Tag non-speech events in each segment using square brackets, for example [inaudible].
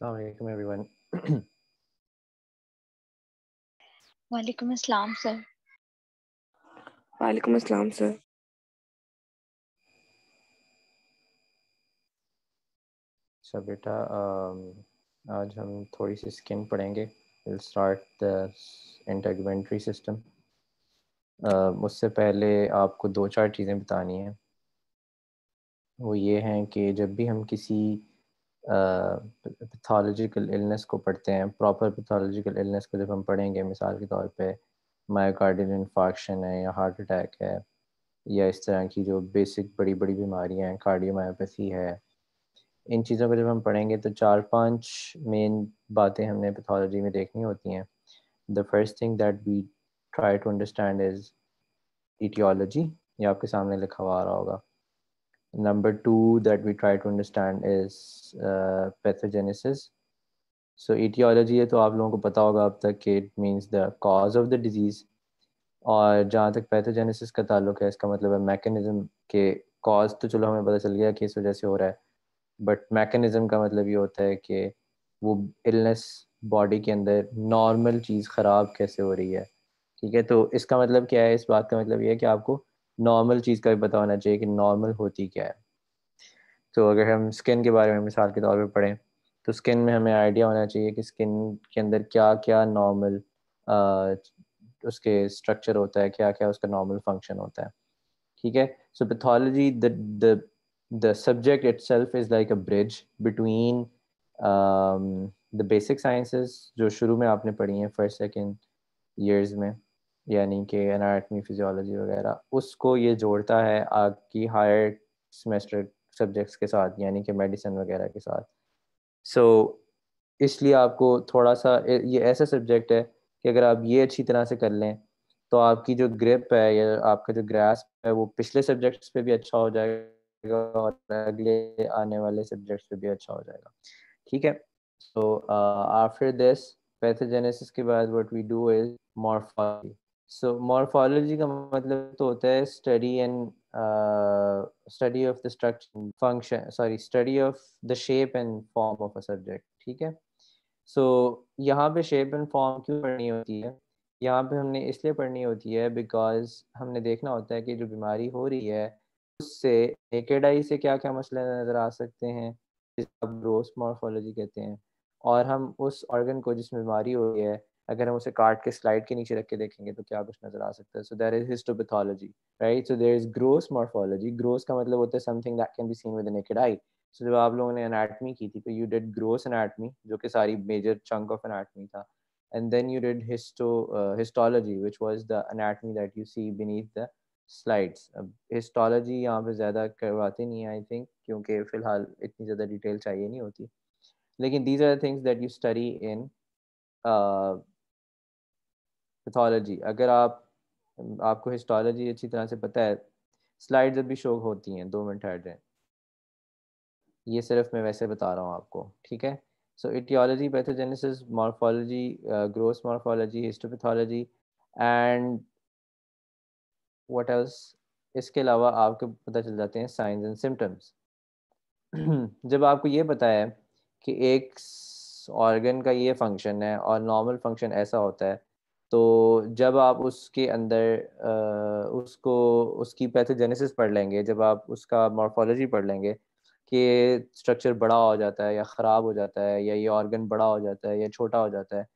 Assalamualaikum everyone. अच्छा बेटा um, आज हम थोड़ी सी स्किन पढ़ेंगे will start the integumentary system उससे पहले आपको दो चार चीज़ें बतानी हैं वो ये हैं कि जब भी हम किसी पैथोलॉजिकल इलनेस को पढ़ते हैं प्रॉपर पैथोलॉजिकल इलनेस को जब हम पढ़ेंगे मिसाल के तौर पे मायोकार्डियल इन्फार्क्शन है या हार्ट अटैक है या इस तरह की जो बेसिक बड़ी बड़ी बीमारियां हैं कार्डियोमायोपैथी है इन चीज़ों को जब हम पढ़ेंगे तो चार पांच मेन बातें हमने पैथोलॉजी में देखनी होती हैं the first thing that we try to understand is aetiology ये आपके सामने लिखा हुआ आ रहा होगा number two that we try to understand is uh, pathogenesis. So etiology hai to aap logon ko pata hoga ab tak कि it means the cause of the disease aur jahan tak pathogenesis ka taluq hai iska matlab hai mechanism ke cause to chalo hame pata chal gaya ki is wajah se ho raha hai but mechanism ka matlab ye hota hai ki wo illness body के अंदर normal चीज़ ख़राब कैसे हो रही है ठीक है तो इसका मतलब क्या है इस बात का मतलब ये है कि आपको नॉर्मल चीज़ का भी पता होना चाहिए कि नॉर्मल होती क्या है तो अगर हम स्किन के बारे में मिसाल के तौर पर पढ़ें तो स्किन में हमें आइडिया होना चाहिए कि स्किन के अंदर क्या क्या नॉर्मल उसके स्ट्रक्चर होता है क्या क्या उसका नॉर्मल फंक्शन होता है ठीक है so pathology the the the subject itself is like a bridge between um, the जो शुरू में आपने पढ़ी हैं फर्स्ट सेकेंड ईयर्स में यानी कि एनाटमी फिजियोलॉजी वगैरह उसको ये जोड़ता है आपकी हायर सेमेस्टर सब्जेक्ट्स के साथ यानी कि मेडिसिन वगैरह के साथ सो so, इसलिए आपको थोड़ा सा ये ऐसा सब्जेक्ट है कि अगर आप ये अच्छी तरह से कर लें तो आपकी जो ग्रिप है या आपका जो ग्रास है वो पिछले सब्जेक्ट्स पे भी अच्छा हो जाएगा और अगले आने वाले सब्जेक्ट्स पे भी अच्छा हो जाएगा ठीक है सो आफ्टर दिस पैथोजेनेसिस के बाद what we do is morphology so morphology का मतलब तो होता है study and study of the structure function sorry study of the shape and form of a subject ठीक है सो so, यहाँ पे शेप एंड फॉर्म क्यों पढ़नी होती है यहाँ पे हमने इसलिए पढ़नी होती है बिकॉज हमने देखना होता है कि जो बीमारी हो रही है उससे नेकेड से क्या क्या मसले नज़र आ सकते हैं जिसका ग्रोस मॉर्फोलॉजी कहते हैं और हम उस ऑर्गन को जिसमें बीमारी हो रही है अगर हम उसे काट के स्लाइड के नीचे रख के देखेंगे तो क्या कुछ नजर आ सकता है so there is histopathology right so there is gross morphology gross का मतलब होता है something that can be seen with naked eye so जब आप लोगों ने एनाटमी की थी तो यू डिड ग्रोस एनाटमी जो कि सारी मेजर चंक ऑफ एनाटमी था and then you did histo histology which was the anatomy that you see beneath the slides अब हिस्टोलॉजी यहाँ पे ज़्यादा करवाते नहीं है आई थिंक क्योंकि फ़िलहाल इतनी ज़्यादा डिटेल चाहिए नहीं होती लेकिन these are things that you study in pathology अगर आप आपको हिस्टोलॉजी अच्छी तरह से पता है स्लाइड्स अभी शो होती हैं दो मिनट हट जाए ये सिर्फ मैं वैसे बता रहा हूँ आपको ठीक है so aetiology pathogenesis morphology gross morphology histopathology and what else इसके अलावा आपको पता चल जाते हैं साइंस एंड सिम्टम्स जब आपको ये पता है कि एक ऑर्गन का ये फंक्शन है और नॉर्मल फंक्शन ऐसा होता है तो जब आप उसके अंदर उसको उसकी पैथोजेनेसिस पढ़ लेंगे जब आप उसका मॉर्फोलॉजी पढ़ लेंगे कि स्ट्रक्चर बड़ा हो जाता है या ख़राब हो जाता है या ये ऑर्गन बड़ा हो जाता है या छोटा हो जाता है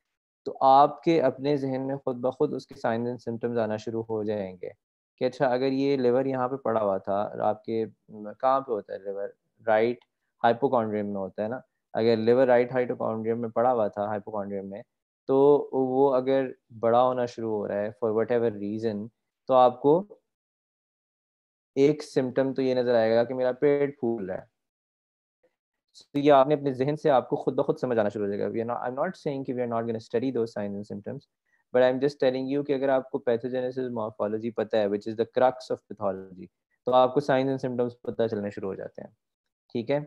तो आपके अपने जहन में खुद ब खुद उसके साइन एंड सिम्टम्स आना शुरू हो जाएंगे कि अच्छा अगर ये लिवर यहाँ पे पड़ा हुआ था आपके कहाँ पे होता है लिवर राइट हाइपोकॉन्ड्रियम में होता है ना अगर लिवर राइट हाइपोकॉन्ड्रियम में पड़ा हुआ था हाइपोकॉन्ड्रियम में तो वो अगर बड़ा होना शुरू हो रहा है फॉर वट एवर रीज़न तो आपको एक सिम्टम तो ये नज़र आएगा कि मेरा पेट फूल रहा है तो ये आपने अपने जहन से आपको खुद ब खुद समझ आना शुरू हो जाएगा we are I am not saying कि we are not gonna study those signs and symptoms but I am just telling you कि अगर आपको पैथोजेनेसिस मॉर्फोलॉजी पता है which is the crux of pathology तो आपको साइंस एंड सिम्टम्स पता चलने शुरू हो जाते हैं ठीक है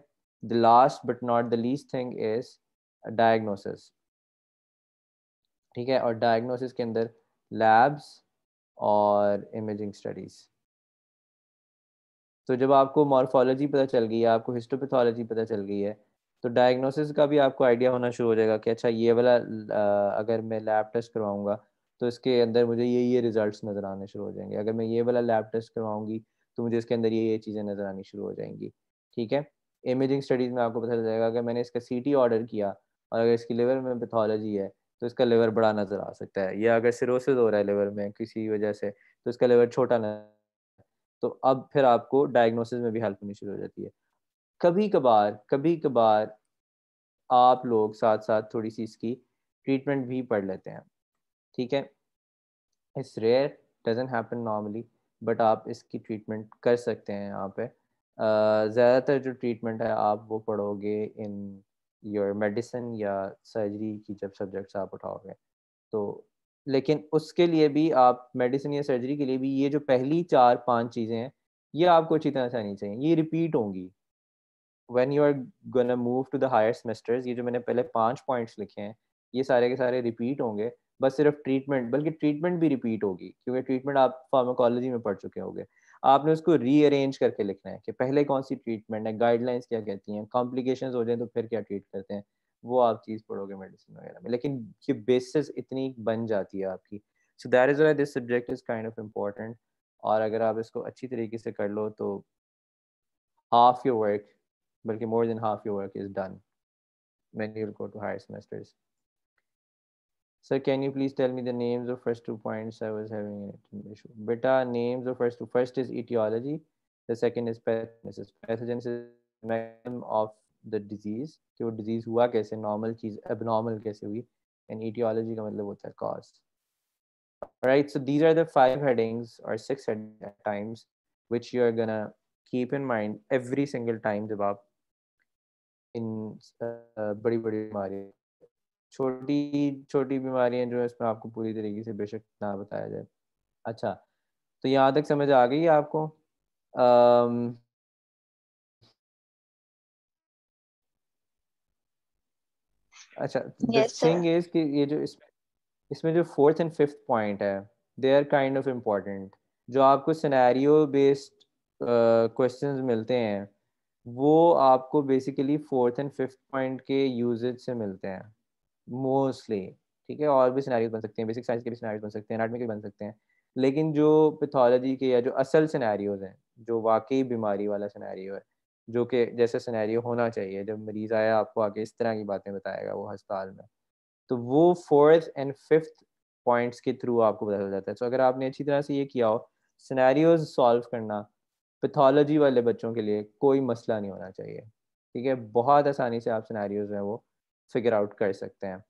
the last but not the least thing is diagnosis ठीक है और डायग्नोसिस के अंदर लैब्स और इमेजिंग स्टडीज़ तो जब आपको मॉर्फोलॉजी पता चल गई है आपको हिस्टोपैथोलॉजी पता चल गई है तो डायग्नोसिस का भी आपको आइडिया होना शुरू हो जाएगा कि अच्छा ये वाला अगर मैं लैब टेस्ट करवाऊँगा तो इसके अंदर मुझे ये ये रिजल्ट्स नज़र आने शुरू हो जाएंगे अगर मैं ये वाला लैब टेस्ट करवाऊंगी तो मुझे इसके अंदर ये ये चीज़ें नज़र आनी शुरू हो जाएंगी ठीक है इमेजिंग स्टडीज़ में आपको पता चल जाएगा अगर मैंने इसका सी ऑर्डर किया और अगर इसकी लेवल में पैथोलॉजी है तो इसका लेवर बड़ा नजर आ सकता है या अगर सिरोसिस हो रहा है लेवर में किसी वजह से तो इसका लेवर छोटा नजर तो अब फिर आपको डायग्नोसिस में भी हेल्प होनी शुरू हो जाती है कभी कभार कभी कभार आप लोग साथ साथ थोड़ी सी इसकी ट्रीटमेंट भी पढ़ लेते हैं ठीक है it's rare doesn't happen normally but आप इसकी ट्रीटमेंट कर सकते हैं यहाँ पे ज़्यादातर जो ट्रीटमेंट है आप वो पढ़ोगे इन योर मेडिसिन या सर्जरी की जब सब्जेक्ट्स आप उठाओगे तो लेकिन उसके लिए भी आप मेडिसिन या सर्जरी के लिए भी ये जो पहली चार पांच चीज़ें हैं ये आपको अच्छी तरह से आनी चाहिए ये रिपीट होंगी when you are gonna move to the higher semesters ये जो मैंने पहले पांच पॉइंट्स लिखे हैं ये सारे के सारे रिपीट होंगे बस सिर्फ ट्रीटमेंट बल्कि ट्रीटमेंट भी रिपीट होगी क्योंकि ट्रीटमेंट आप फार्माकोलॉजी में पढ़ चुके होंगे आपने उसको रीअरेंज करके लिखना है कि पहले कौन सी ट्रीटमेंट है गाइडलाइंस क्या कहती हैं कॉम्प्लिकेशन हो जाए तो फिर क्या ट्रीट करते हैं वो आप चीज़ पढ़ोगे मेडिसिन वगैरह में लेकिन ये बेसिस इतनी बन जाती है आपकी so that is why this subject is kind of important और अगर आप इसको अच्छी तरीके से कर लो तो हाफ योर वर्क बल्कि more than half your work is done man you'll go to higher semesters Sir, can you please tell me the names of first two points? I was having an issue. Beta, names of first two. First is etiology. The second is pathogenesis. Pathogenesis mechanism of the disease. So, वो disease हुआ कैसे? Normal चीज abnormal कैसे हुई? And etiology का मतलब होता है cause. All right. So these are the five headings or six headings times which you are gonna keep in mind every single time जब आप इन बड़ी बड़ी बीमारियों छोटी छोटी बीमारियां जो है इसमें आपको पूरी तरीके से बेशक ना बताया जाए अच्छा तो यहाँ तक समझ आ गई आपको आम, अच्छा yes, कि ये जो इसमें इसमें जो फोर्थ एंड फिफ्थ पॉइंट है they are kind of important जो आपको सिनेरियो बेस्ड क्वेश्चंस मिलते हैं वो आपको basically fourth and fifth point के यूजेज से मिलते हैं मोस्टली ठीक है और भी सिनारी बन सकते हैं बेसिक साइंस के भी सिनारी बन सकते हैं एनाटमी के बन सकते हैं लेकिन जो पैथोलॉजी के या जो असल सिनारीज हैं जो वाकई बीमारी वाला सिनारी है जो कि जैसे सिनारी होना चाहिए जब मरीज आया आपको आके इस तरह की बातें बताएगा वो हस्पताल में तो वो फोर्थ एंड फिफ्थ पॉइंट्स के थ्रू आपको पता चल जाता है सो अगर आपने अच्छी तरह से ये किया हो सिनेरियोज सॉल्व करना पैथोलॉजी वाले बच्चों के लिए कोई मसला नहीं होना चाहिए ठीक है बहुत आसानी से आप सिनेरियोज हैं वो फिगर आउट कर सकते हैं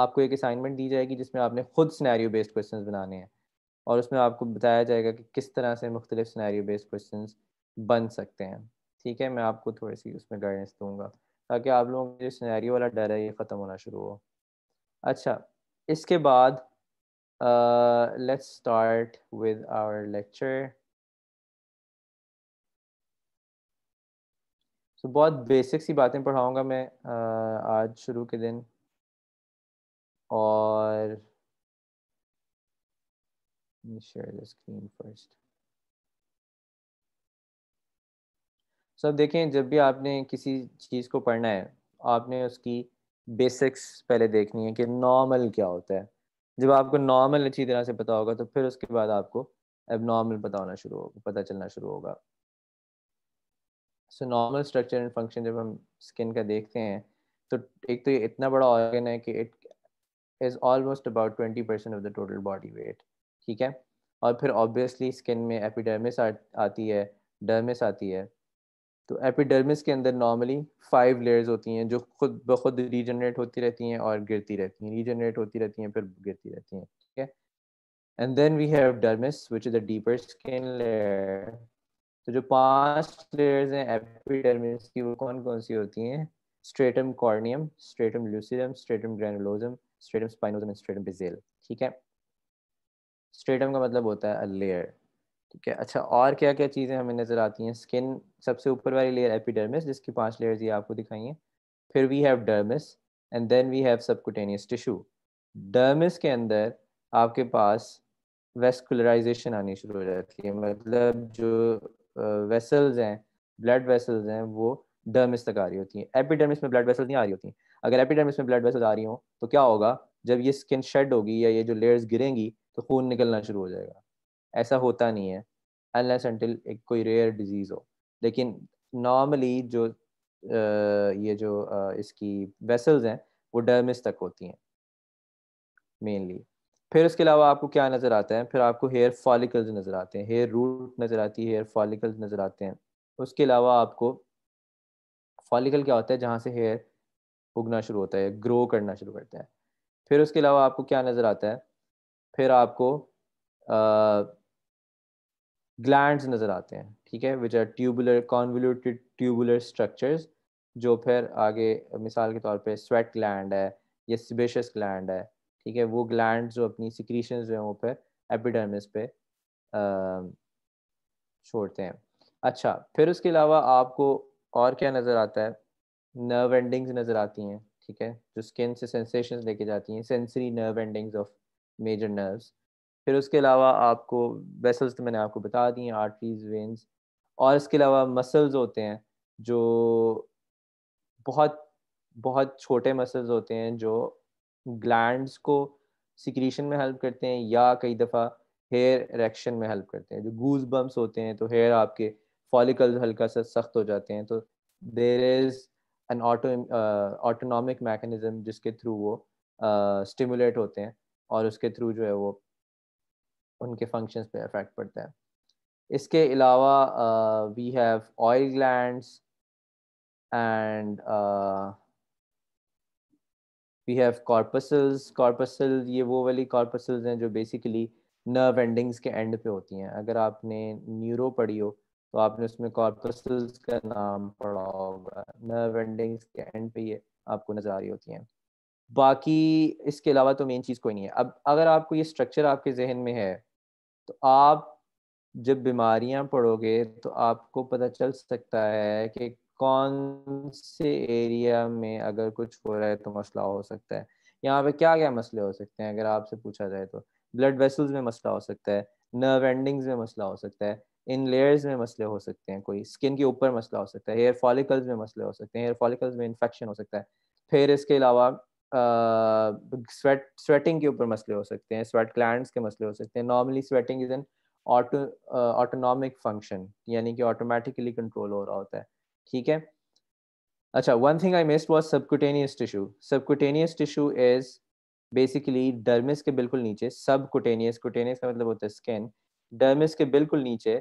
आपको एक असाइनमेंट दी जाएगी जिसमें आपने खुद सिनेरियो बेस्ड क्वेश्चन बनाने हैं और उसमें आपको बताया जाएगा कि किस तरह से मुख्तलिफ सिनेरियो बेस्ड क्वेश्चन बन सकते हैं ठीक है मैं आपको थोड़ी सी उसमें गाइडेंस दूंगा ताकि आप लोगों का जो सिनेरियो वाला डर है ये ख़त्म होना शुरू हो अच्छा इसके बाद let's start with our lecture so तो so, बहुत बेसिक सी बातें पढ़ाऊंगा मैं आज शुरू के दिन और Let सो अब देखें जब भी आपने किसी चीज़ को पढ़ना है आपने उसकी बेसिक्स पहले देखनी है कि नॉर्मल क्या होता है जब आपको नॉर्मल अच्छी तरह से पता होगा तो फिर उसके बाद आपको एब नॉर्मल पता होना शुरू होगा पता चलना शुरू होगा so normal structure and function जब हम स्किन का देखते हैं तो एक तो ये इतना बड़ा ऑर्गन है कि it is almost about twenty percent of the total body weight ठीक है और फिर ऑब्वियसली स्किन में एपिडर्मिस आती है डर्मिस आती है तो एपिडर्मिस के अंदर नॉर्मली फाइव लेयर्स होती हैं जो खुद ब खुद रीजनरेट होती रहती हैं और गिरती रहती हैं रीजनरेट होती रहती हैं फिर गिरती रहती हैं ठीक है and then we have dermis which is the deeper skin layer तो जो पांच लेयर्स हैं एपिडर्मिस की वो कौन कौन सी होती हैं stratum corneum stratum lucidum stratum granulosum stratum spinosum and stratum basale ठीक है स्ट्रेटम का मतलब होता है लेयर ठीक है अच्छा और क्या क्या चीज़ें हमें नज़र आती हैं स्किन सबसे ऊपर वाली लेयर एपिडर्मिस जिसकी पांच लेयर्स ये आपको दिखाई हैं फिर we have dermis and then we have subcutaneous tissue dermis के अंदर आपके पास वेस्कुलराइजेशन आनी शुरू हो जाती है मतलब जो वेसल्स हैं ब्लड वेसल्स हैं वो डर्मिस तक आ रही होती हैं एपिडर्मिस में ब्लड वेसल्स नहीं आ रही होती अगर एपिडर्मिस में ब्लड वेसल्स आ रही हो तो क्या होगा जब ये स्किन शेड होगी या ये जो लेयर्स गिरेंगी तो खून निकलना शुरू हो जाएगा ऐसा होता नहीं है अनलेस अनटिल एक कोई रेयर डिजीज हो लेकिन नॉर्मली जो ये जो इसकी वेसल्स हैं वो डर्मिस तक होती हैं मेनली फिर उसके अलावा आपको क्या नज़र आता है फिर आपको हेयर फॉलिकल्स नज़र आते हैं हेयर रूट नज़र आती है हेयर फॉलिकल्स नज़र आते हैं उसके अलावा आपको फॉलिकल क्या होता है जहाँ से हेयर उगना शुरू होता है ग्रो करना शुरू करता है फिर उसके अलावा आपको क्या नज़र आता है फिर आपको ग्लैंड्स नज़र आते हैं ठीक है which are tubular convoluted tubular structures जो फिर आगे मिसाल के तौर पे स्वेट ग्लैंड है या सिबेशस ग्लैंड है ठीक है वो ग्लैंड जो अपनी सिक्रीशन जो है वो पर एपिडर्मिस पे छोड़ते हैं अच्छा फिर उसके अलावा आपको और क्या नज़र आता है नर्व एंडिंग्स नज़र आती हैं ठीक है जो स्किन से सेंसेशन लेके जाती हैं sensory nerve endings of major nerves फिर उसके अलावा आपको वेसल्स तो मैंने आपको बता दी हैं आर्टरीज वेंस और इसके अलावा मसल्स होते हैं जो बहुत बहुत छोटे मसल्स होते हैं जो ग्लैंड्स को सिक्रीशन में हेल्प करते हैं या कई दफ़ा हेयर रेक्शन में हेल्प करते हैं जो गूज बम्स होते हैं तो हेयर आपके फॉलिकल हल्का सा सख्त हो जाते हैं तो there is an auto autonomic mechanism जिसके थ्रू वो स्टिमुलेट uh, होते हैं और उसके थ्रू जो है वो उनके फंक्शंस पे इफेक्ट पड़ता है इसके अलावा we have oil glands and we have corpuscles corpuscle ये वो वाली कॉर्पसल्स हैं जो बेसिकली नर्व एंडिंग्स के एंड पे होती हैं अगर आपने न्यूरो पढ़ी हो तो आपने उसमें कॉर्पसल्स का नाम पढ़ा होगा नर्व एंडिंग्स के एंड पे ये आपको नज़र आ रही होती हैं बाकी इसके अलावा तो मेन चीज़ कोई नहीं है अब अगर आपको ये स्ट्रक्चर आपके जहन में है तो आप जब बीमारियां पढ़ोगे तो आपको पता चल सकता है कि कौन से एरिया में अगर कुछ हो रहा है तो मसला हो सकता है यहाँ पे क्या क्या मसले हो सकते हैं अगर आपसे पूछा जाए तो ब्लड वेसल्स में मसला हो सकता है नर्व एंडिंग्स में मसला हो सकता है इन लेयर्स में मसले हो सकते हैं कोई स्किन के ऊपर मसला हो सकता है हेयर फॉलिकल्स में मसले हो सकते हैं हेयर फॉलिकल्स में इन्फेक्शन हो सकता है फिर इसके अलावा स्वेट स्वेटिंग के ऊपर मसले हो सकते हैं स्वेट ग्लैंड के मसले हो सकते हैं normally sweating is an auto autonomic function यानी कि ऑटोमेटिकली कंट्रोल हो रहा होता है ठीक है अच्छा one thing I missed was subcutaneous tissue subcutaneous tissue is basically dermis के बिल्कुल नीचे सब कुटेनियस कुटेनियस का मतलब होता है स्किन डर्मिस के बिल्कुल नीचे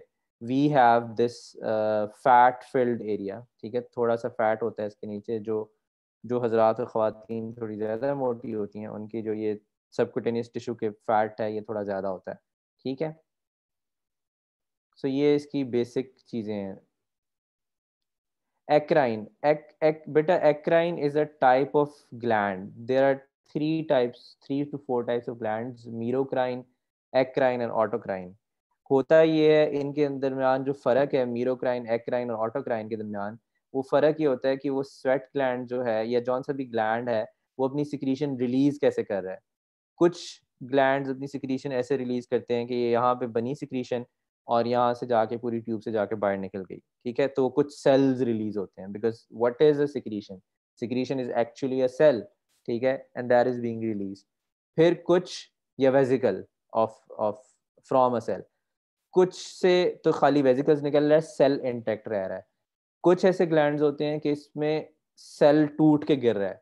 we have this fat filled area ठीक है थोड़ा सा फैट होता है इसके नीचे जो जो हजरात और खातन थोड़ी ज़्यादा मोटी होती हैं उनकी जो ये सबकुटेनियस टिश्यू के फैट है ये थोड़ा ज़्यादा होता है ठीक है सो so ये इसकी बेसिक चीज़ें हैं Acrine. Ac, ac, beta acrine is a type of gland. There are three types, three to four types of glands: merocrine, acrine, and autocrine. होता ये है इनके दरमियान जो फ़र्क है मीरोक्राइन एक्राइन और ऑटोक्राइन के दरमियान वो फ़र्क ये होता है कि वो स्वेट ग्लैंड जो है या जौन सा भी ग्लैंड है वो अपनी सिक्रीशन रिलीज कैसे कर रहा है कुछ ग्लैंड अपनी सिक्रीशन ऐसे रिलीज करते हैं कि यहाँ पे बनी सिक्रीशन और यहाँ से जाके पूरी ट्यूब से जाके बाहर निकल गई ठीक है तो कुछ सेल्स रिलीज होते हैं because what is accretion secretion is actually a cell ठीक है and that is being release फिर कुछ या vesicle of of from a cell कुछ से तो खाली वेजिकल्स निकल रहा है सेल इंटेक्ट रह रहा है कुछ ऐसे ग्लैंड होते हैं कि इसमें सेल टूट के गिर रहा है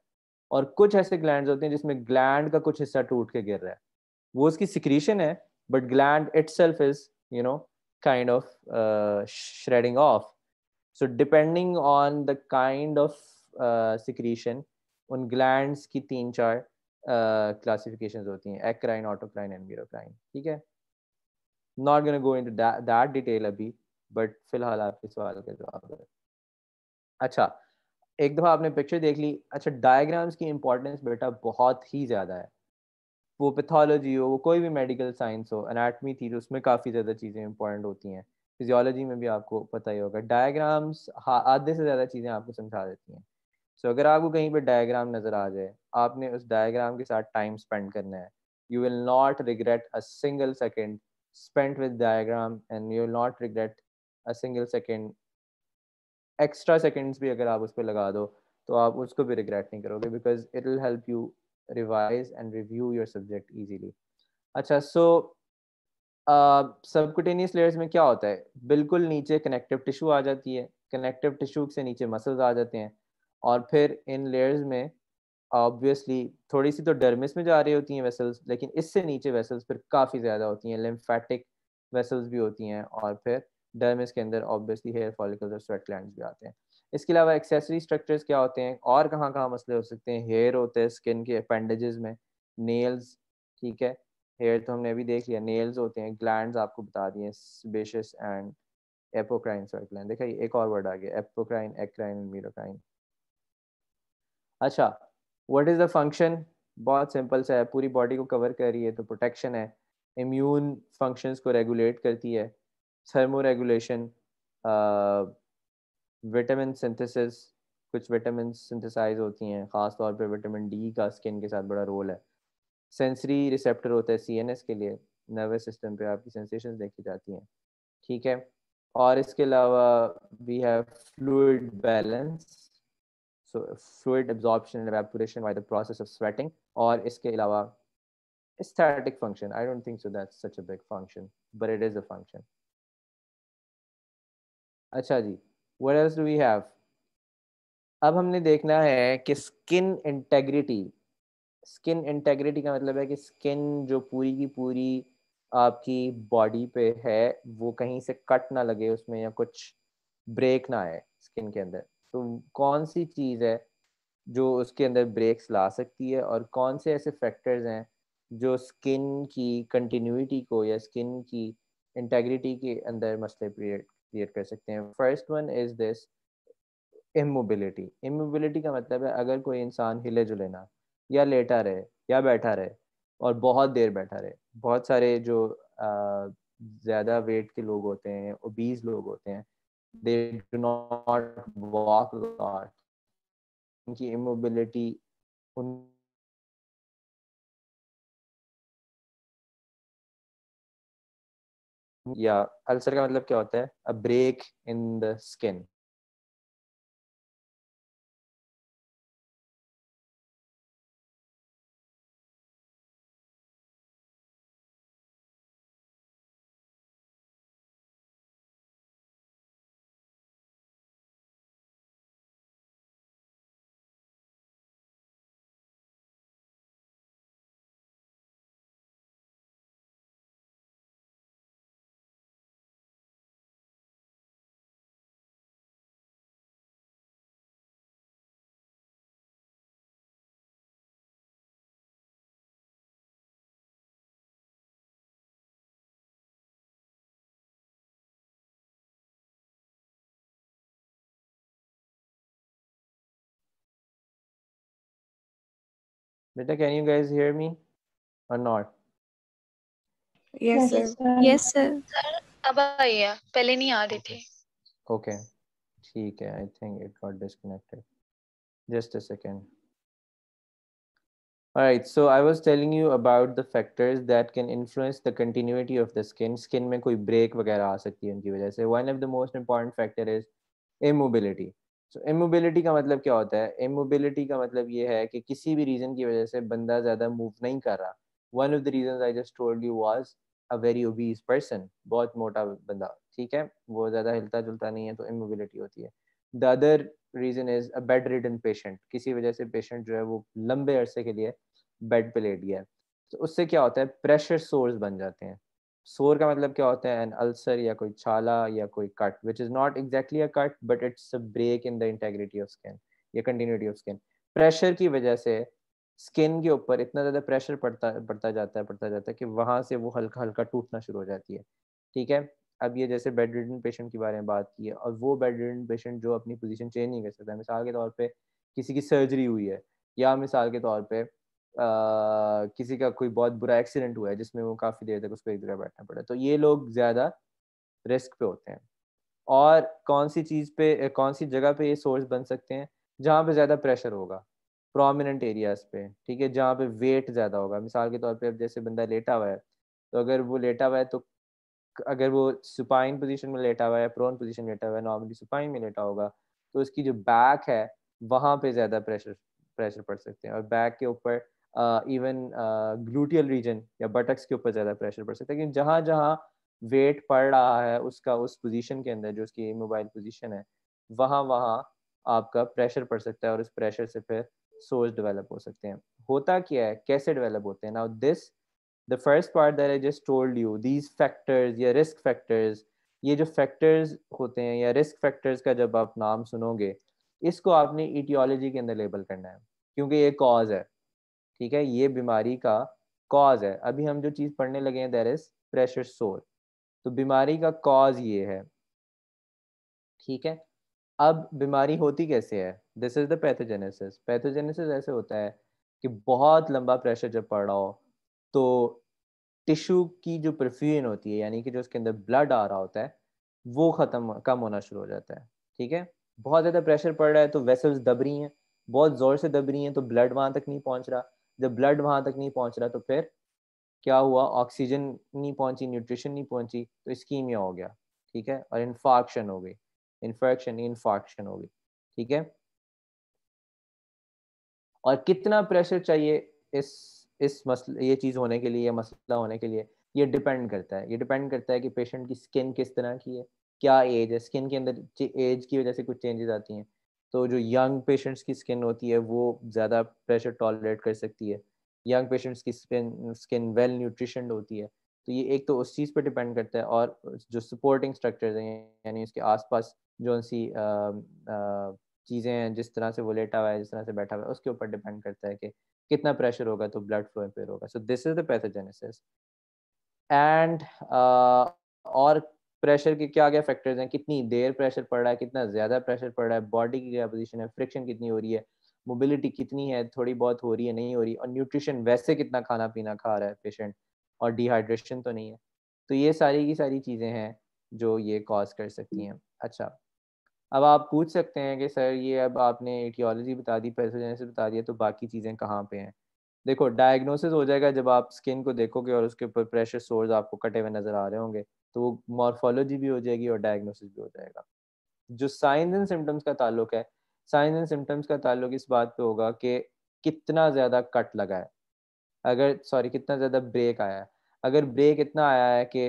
और कुछ ऐसे ग्लैंड होते हैं जिसमें ग्लैंड का कुछ हिस्सा टूट के गिर रहा है वो उसकी सिक्रीशन है but gland it is you know kind of uh, shredding off so depending on the kind of uh, secretion उन ग्लैंड्स की तीन चार क्लासिफिकेशंस uh, होती हैं एक्राइन ऑटोक्राइन एनवीरोक्राइन ठीक है not gonna go into that detail अभी but फिलहाल आपके सवाल का जवाब है अच्छा एक दफ़ा आपने पिक्चर देख ली अच्छा डायग्राम्स की इम्पोर्टेंस बेटा बहुत ही ज़्यादा है वो पैथोलॉजी हो वो कोई भी मेडिकल साइंस हो अनाटमी थी उसमें काफ़ी ज़्यादा चीज़ें इंपॉर्टेंट होती हैं फिजियोलॉजी में भी आपको पता ही होगा डायग्राम्स आधे से ज़्यादा चीज़ें आपको समझा देती हैं सो so, अगर आपको कहीं पर डायग्राम नज़र आ जाए आपने उस डायग्राम के साथ टाइम स्पेंड करना है you will not regret a single second spend with diagram and you will not regret a single second extra seconds भी अगर आप उस पर लगा दो तो आप उसको भी रिग्रेट नहीं करोगे because it will help you revise and review your subject easily अच्छा so सबकुटेनियस uh, लेयर्स में क्या होता है बिल्कुल नीचे कनेक्टिव टिश्यू आ जाती है कनेक्टिव टिश्यू से नीचे मसल्स आ जाते हैं और फिर इन लेयर्स में ऑब्वियसली थोड़ी सी तो डर्मिस में जा रही होती हैं वेसल्स लेकिन इससे नीचे वेसल्स फिर काफ़ी ज़्यादा होती हैं लिम्फेटिक वेसल्स भी होती हैं और फिर डर्मिस के अंदर ऑब्वियसली हेयर फॉलिकल्स और स्वेट ग्लैंड भी आते हैं इसके अलावा एक्सेसरी स्ट्रक्चर्स क्या होते हैं और कहाँ कहाँ मसले हो सकते हैं हेयर होते हैं स्किन के अपेंडेजेस में नेल्स ठीक है हेयर तो हमने अभी देख लिया नेल्स होते हैं ग्लैंड आपको बता दिए बेशस एंड एपोक्राइन सर्कलाइन देखा ये एक और वर्ड आ गया एपोक्राइन एक्राइन मीरोक्राइन अच्छा व्हाट इज़ द फंक्शन बहुत सिंपल सा है पूरी बॉडी को कवर कर रही है तो प्रोटेक्शन है इम्यून फंक्शंस को रेगुलेट करती है थर्मो रेगुलेशन विटामिन सिंथेसिस कुछ विटामिन सिंथेसाइज होती हैं ख़ास तौर पे विटामिन डी का स्किन के साथ बड़ा रोल है सेंसरी रिसेप्टर होता है सीएनएस के लिए नर्वस सिस्टम पे आपकी सेंसेशंस देखी जाती हैं ठीक है और इसके अलावा we have fluid balance so fluid absorption and evaporation by the process of sweating और इसके अलावा aesthetic function I don't think so that's such a big function but it is a function अच्छा जी what else do we have अब हमने देखना है कि स्किन इंटेग्रिटी स्किन इंटेग्रिटी का मतलब है कि स्किन जो पूरी की पूरी आपकी बॉडी पे है वो कहीं से कट ना लगे उसमें या कुछ ब्रेक ना आए स्किन के अंदर तो कौन सी चीज़ है जो उसके अंदर ब्रेक्स ला सकती है और कौन से ऐसे फैक्टर्स हैं जो स्किन की कंटिन्यूटी को या स्किन की इंटेग्रिटी के अंदर मसले क्रिएट कर सकते हैं first one is this immobility immobility का मतलब है अगर कोई इंसान हिले जुले ना या लेटा रहे या बैठा रहे और बहुत देर बैठा रहे बहुत सारे जो ज़्यादा वेट के लोग होते हैं ओबीज लोग होते हैं दे डू नॉट वॉक उनकी इमोबिलिटी उन या अल्सर का मतलब क्या होता है a break in the skin Beta, can you guys hear me or not? Yes, yes sir. Yes, sir. अब आई है पहले नहीं आ रही just a second. All right, so I was telling you about the factors that can influence the continuity of the skin. Skin में कोई break वगैरह आ सकती है उनकी One of the most important factor is immobility. So immobility का मतलब क्या होता है इमोबिलिटी का मतलब ये है कि किसी भी रीजन की वजह से बंदा ज्यादा मूव नहीं कर रहा one of the reason I just told you was a very obese person बहुत मोटा बंदा ठीक है वो ज्यादा हिलता जुलता नहीं है तो इमोबिलिटी होती है the other reason is a bedridden patient किसी वजह से पेशेंट जो है वो लंबे अरसे के लिए बेड पे लेट गया है तो उससे क्या होता है प्रेशर सोर्स बन जाते हैं सोर का मतलब क्या होता है एन अल्सर या कोई छाला या कोई cut which is not exactly a cut but it's a break in the integrity of skin या कंटिन्यूटी ऑफ स्किन प्रेशर की वजह से स्किन के ऊपर इतना ज़्यादा प्रेशर पड़ता पड़ता जाता है पड़ता जाता है कि वहाँ से वो हल्का हल्का टूटना शुरू हो जाती है ठीक है अब ये जैसे बेड रिडन पेशेंट के बारे में बात की है और वो बेड रिडन पेशेंट जो अपनी पोजीशन चेंज नहीं कर सकता मिसाल के तौर पे किसी की सर्जरी हुई है या मिसाल के तौर पे किसी का कोई बहुत बुरा एक्सीडेंट हुआ है जिसमें वो काफ़ी देर तक उसको एक जगह बैठना पड़ा तो ये लोग ज़्यादा रिस्क पे होते हैं और कौन सी चीज़ पे कौन सी जगह पे ये सोर्स बन सकते हैं जहाँ पे ज़्यादा प्रेशर होगा प्रोमिनेंट एरियाज पे ठीक है जहाँ पे वेट ज़्यादा होगा मिसाल के तौर पर अब जैसे बंदा लेटा हुआ है तो अगर वो लेटा हुआ है तो अगर वो सुपाइन पोजीशन में लेटा हुआ है प्रोन पोजीशन में लेटा हुआ है नॉर्मली सुपाइन में लेटा होगा तो उसकी जो बैक है वहाँ पे ज़्यादा प्रेशर प्रेशर पड़ सकते हैं और बैक के ऊपर इवन ग्लूटियल रीजन या बटक्स के ऊपर ज़्यादा प्रेशर पड़ सकता है क्योंकि जहाँ जहाँ वेट पड़ रहा है उसका उस पोजीशन के अंदर जो उसकी मोबाइल पोजीशन है वहाँ वहाँ आपका प्रेशर पड़ सकता है और उस प्रेशर से फिर सोर्स डेवलप हो सकते हैं होता क्या है कैसे डेवलप होते हैं now this the first part that I just told you these factors या रिस्क फैक्टर्स ये जो फैक्टर्स होते हैं या रिस्क फैक्टर्स का जब आप नाम सुनोगे इसको आपने ईटियोलॉजी के अंदर लेबल करना है क्योंकि ये कॉज है ठीक है ये बीमारी का कॉज है अभी हम जो चीज़ पढ़ने लगे हैं देर इज प्रेशर सोर तो बीमारी का कॉज ये है ठीक है अब बीमारी होती कैसे है this is the pathogenesis pathogenesis ऐसे होता है कि बहुत लंबा प्रेशर जब पड़ रहा हो तो टिश्यू की जो परफ्यूजन होती है यानी कि जो उसके अंदर ब्लड आ रहा होता है वो ख़त्म कम होना शुरू हो जाता है ठीक है बहुत ज़्यादा प्रेशर पड़ रहा है तो वेसल्स दब रही हैं बहुत ज़ोर से दब रही हैं तो ब्लड वहां तक नहीं पहुंच रहा जब ब्लड वहां तक नहीं पहुंच रहा तो फिर क्या हुआ ऑक्सीजन नहीं पहुंची न्यूट्रिशन नहीं पहुंची तो स्कीमिया हो गया ठीक है और इन्फॉक्शन हो गई इन्फेक्शन इन्फॉक्शन हो गई ठीक है और कितना प्रेशर चाहिए इस इस मसले ये चीज़ होने के लिए ये मसला होने के लिए ये डिपेंड करता है ये डिपेंड करता है कि पेशेंट की स्किन किस तरह की है क्या एज है स्किन के अंदर एज की वजह से कुछ चेंजेस आती हैं तो जो यंग पेशेंट्स की स्किन होती है वो ज़्यादा प्रेशर टॉलरेट कर सकती है यंग पेशेंट्स की स्किन स्किन वेल न्यूट्रिशन होती है तो ये एक तो उस चीज़ पे डिपेंड करता है और जो सपोर्टिंग स्ट्रक्चर्स हैं यानी उसके आसपास जो सी चीज़ें हैं जिस तरह से वो लेटा हुआ है जिस तरह से बैठा हुआ है उसके ऊपर डिपेंड करता है कि कितना प्रेशर होगा तो ब्लड फ्लो इम्पेयर होगा so this is the pathogenesis and और प्रेशर के क्या क्या फैक्टर्स हैं कितनी देर प्रेशर पड़ रहा है कितना ज़्यादा प्रेशर पड़ रहा है बॉडी की क्या पोजिशन है फ्रिक्शन कितनी हो रही है मोबिलिटी कितनी है थोड़ी बहुत हो रही है नहीं हो रही और न्यूट्रिशन वैसे कितना खाना पीना खा रहा है पेशेंट और डिहाइड्रेशन तो नहीं है तो ये सारी की सारी चीज़ें हैं जो ये कॉज कर सकती हैं अच्छा अब आप पूछ सकते हैं कि सर ये अब आपने एटियोलॉजी बता दी जैसे बता दिया तो बाकी चीज़ें कहाँ पे हैं देखो डायग्नोसिस हो जाएगा जब आप स्किन को देखोगे और उसके ऊपर प्रेशर सोर्स आपको कटे हुए नजर आ रहे होंगे तो वो मॉर्फोलॉजी भी हो जाएगी और डायग्नोसिस भी हो जाएगा जो साइंस एंड सिम्टम्स का ताल्लुक है साइंस एंड सिम्टम्स का ताल्लुक इस बात पे होगा कि कितना ज़्यादा कट लगा है अगर सॉरी कितना ज़्यादा ब्रेक आया है अगर ब्रेक इतना आया है कि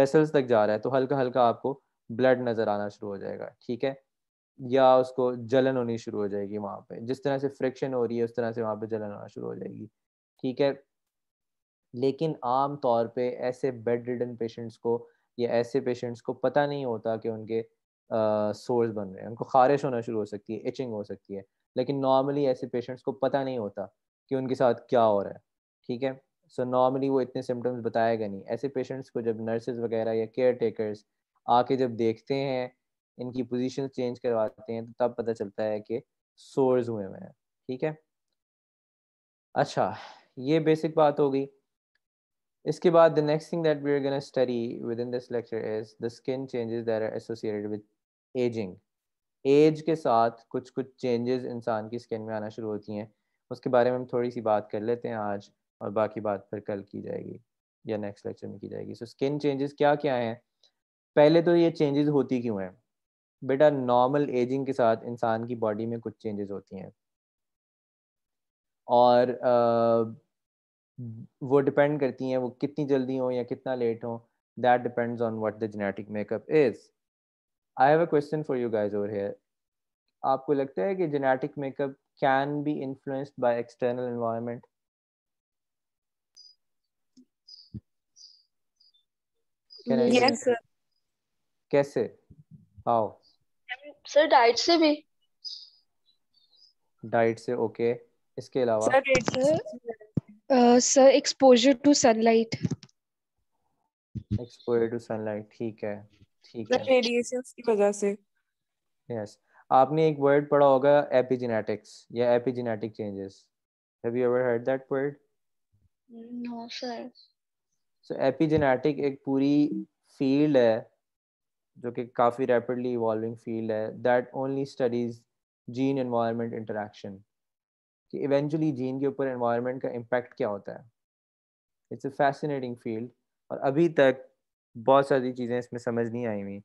वेसल्स तक जा रहा है तो हल्का हल्का आपको ब्लड नज़र आना शुरू हो जाएगा ठीक है या उसको जलन होनी शुरू हो जाएगी वहाँ पे जिस तरह से फ्रिक्शन हो रही है उस तरह से वहाँ पे जलन होना शुरू हो जाएगी ठीक है लेकिन आम तौर पे ऐसे बेड रिडन पेशेंट्स को या ऐसे पेशेंट्स को पता नहीं होता कि उनके सोर्स बन रहे हैं उनको खारिश होना शुरू हो सकती है इचिंग हो सकती है लेकिन नॉर्मली ऐसे पेशेंट्स को पता नहीं होता कि उनके साथ क्या हो रहा है ठीक है सो नॉर्मली वो इतने सिम्टम्स बताएगा नहीं ऐसे पेशेंट्स को जब नर्सेज वगैरह या केयर टेकर्स आके जब देखते हैं इनकी पोजीशन चेंज करवाते हैं तो तब पता चलता है कि सोर्स हुए हुए हैं ठीक है अच्छा ये बेसिक बात हो गई इसके बाद the next thing that we are gonna study within this lecture is the skin changes that are associated with aging age के साथ कुछ कुछ चेंजेस इंसान की स्किन में आना शुरू होती हैं उसके बारे में हम थोड़ी सी बात कर लेते हैं आज और बाकी बात फिर कल की जाएगी या नेक्स्ट लेक्चर में की जाएगी सो स्किन चेंजेस क्या क्या हैं पहले तो ये चेंजेस होती क्यों हैं बेटा नॉर्मल एजिंग के साथ इंसान की बॉडी में कुछ चेंजेस होती हैं और वो डिपेंड करती हैं वो कितनी जल्दी हो या कितना लेट हो that depends on what the genetic makeup is I have a question for you guys over here आपको लगता है कि genetic makeup can be influenced by external environment कैसे हाउ सर डाइट से भी डाइट से ओके okay. इसके अलावा सर डाइट से sir exposure to sunlight exposure to sunlight ठीक है ठीक है रेडिएशन की वजह से यस yes. आपने एक वर्ड पढ़ा होगा एपिजेनेटिक्स या epigenetic changes have you ever heard that word no sir so epigenetic एक पूरी फील्ड है जो कि काफ़ी रैपिडली इवॉल्विंग फील्ड है that only studies gene environment interaction कि इवेंचुअली जीन के ऊपर एनवायरनमेंट का इम्पैक्ट क्या होता है इट्स अ फैसिनेटिंग फील्ड और अभी तक बहुत सारी चीज़ें इसमें समझ नहीं आई हुई